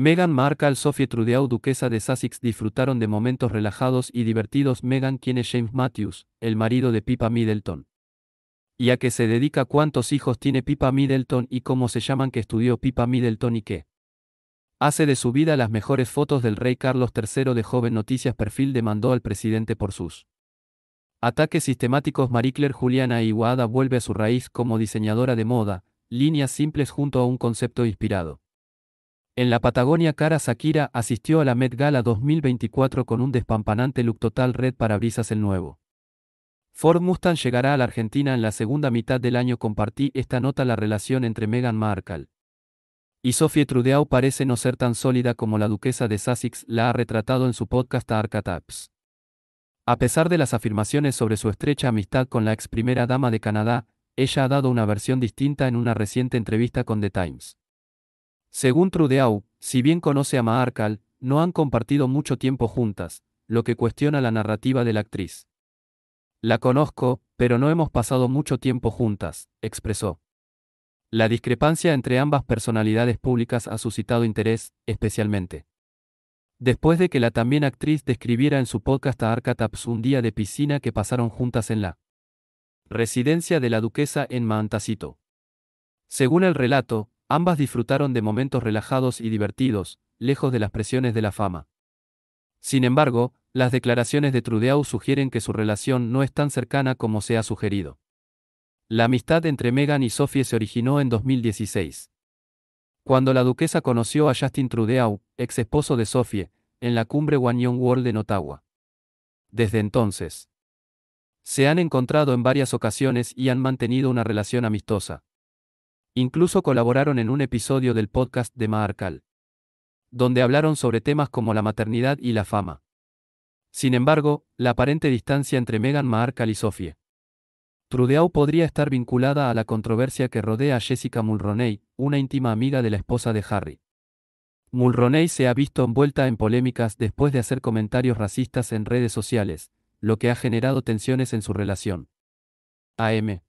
Meghan Markle, Sophie Trudeau, duquesa de Sussex, disfrutaron de momentos relajados y divertidos. Meghan, quien es James Matthews, el marido de Pippa Middleton. ¿Y a qué se dedica? ¿Cuántos hijos tiene Pippa Middleton y cómo se llaman? que estudió Pippa Middleton y qué? Hace de su vida las mejores fotos del rey Carlos III de joven. Noticias Perfil demandó al presidente por sus ataques sistemáticos. Marie Juliana Iguada vuelve a su raíz como diseñadora de moda, líneas simples junto a un concepto inspirado. En la Patagonia Cara Sakira asistió a la Met Gala 2024 con un despampanante look total red para brisas el nuevo. Ford Mustang llegará a la Argentina en la segunda mitad del año compartí esta nota la relación entre Meghan Markle y Sophie Trudeau parece no ser tan sólida como la duquesa de Sussex la ha retratado en su podcast Arcataps. A pesar de las afirmaciones sobre su estrecha amistad con la ex primera dama de Canadá, ella ha dado una versión distinta en una reciente entrevista con The Times. Según Trudeau, si bien conoce a Maarkal, no han compartido mucho tiempo juntas, lo que cuestiona la narrativa de la actriz. La conozco, pero no hemos pasado mucho tiempo juntas, expresó. La discrepancia entre ambas personalidades públicas ha suscitado interés, especialmente. Después de que la también actriz describiera en su podcast a Arcataps un día de piscina que pasaron juntas en la residencia de la duquesa en Mantacito. Según el relato, Ambas disfrutaron de momentos relajados y divertidos, lejos de las presiones de la fama. Sin embargo, las declaraciones de Trudeau sugieren que su relación no es tan cercana como se ha sugerido. La amistad entre Meghan y Sophie se originó en 2016. Cuando la duquesa conoció a Justin Trudeau, ex esposo de Sophie, en la cumbre Wanyong World en Ottawa. Desde entonces, se han encontrado en varias ocasiones y han mantenido una relación amistosa. Incluso colaboraron en un episodio del podcast de Maharkal, donde hablaron sobre temas como la maternidad y la fama. Sin embargo, la aparente distancia entre Meghan Markle y Sophie Trudeau podría estar vinculada a la controversia que rodea a Jessica Mulroney, una íntima amiga de la esposa de Harry. Mulroney se ha visto envuelta en polémicas después de hacer comentarios racistas en redes sociales, lo que ha generado tensiones en su relación. AM